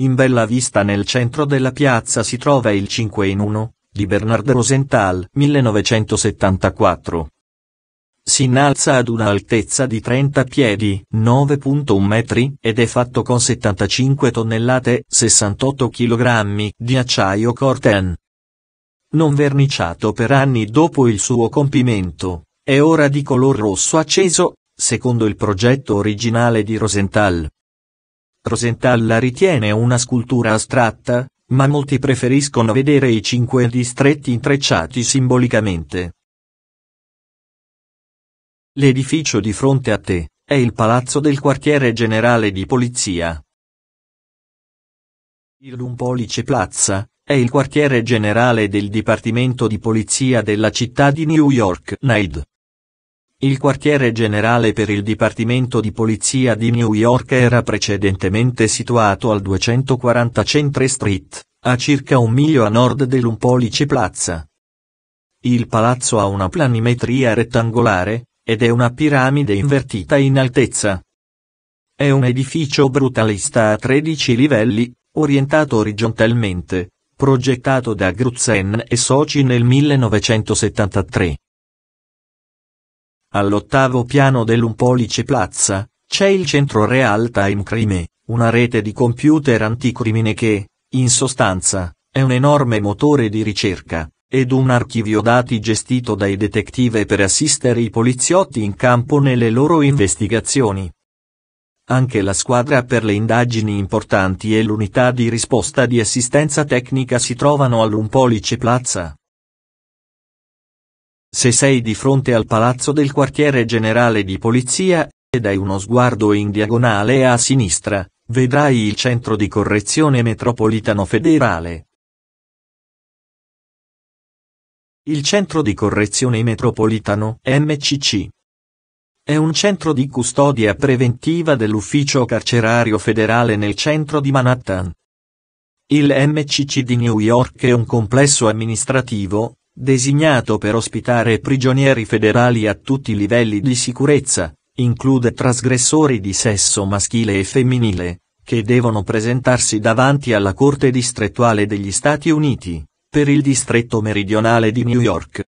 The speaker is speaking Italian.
In bella vista nel centro della piazza si trova il 5 in 1, di Bernard Rosenthal, 1974. Si innalza ad una altezza di 30 piedi, 9.1 metri, ed è fatto con 75 tonnellate, 68 kg, di acciaio Corten. Non verniciato per anni dopo il suo compimento, è ora di color rosso acceso, secondo il progetto originale di Rosenthal. Rosentalla ritiene una scultura astratta, ma molti preferiscono vedere i cinque distretti intrecciati simbolicamente. L'edificio di fronte a te è il palazzo del quartiere generale di polizia. Il Lumpolice Plaza è il quartiere generale del Dipartimento di Polizia della città di New York, NAID. Il quartiere generale per il Dipartimento di Polizia di New York era precedentemente situato al 240 Centre Street, a circa un miglio a nord dell'Umpolice Plaza. Il palazzo ha una planimetria rettangolare, ed è una piramide invertita in altezza. È un edificio brutalista a 13 livelli, orientato orizzontalmente, progettato da Grutzen e Soci nel 1973. All'ottavo piano dell'Umpolice Plaza, c'è il centro Real Time Crime, una rete di computer anticrimine che, in sostanza, è un enorme motore di ricerca, ed un archivio dati gestito dai detective per assistere i poliziotti in campo nelle loro investigazioni. Anche la squadra per le indagini importanti e l'unità di risposta di assistenza tecnica si trovano all'Umpolice Plaza. Se sei di fronte al palazzo del quartiere generale di polizia, ed hai uno sguardo in diagonale a sinistra, vedrai il centro di correzione metropolitano federale. Il centro di correzione metropolitano MCC è un centro di custodia preventiva dell'ufficio carcerario federale nel centro di Manhattan. Il MCC di New York è un complesso amministrativo, designato per ospitare prigionieri federali a tutti i livelli di sicurezza, include trasgressori di sesso maschile e femminile, che devono presentarsi davanti alla Corte distrettuale degli Stati Uniti, per il distretto meridionale di New York,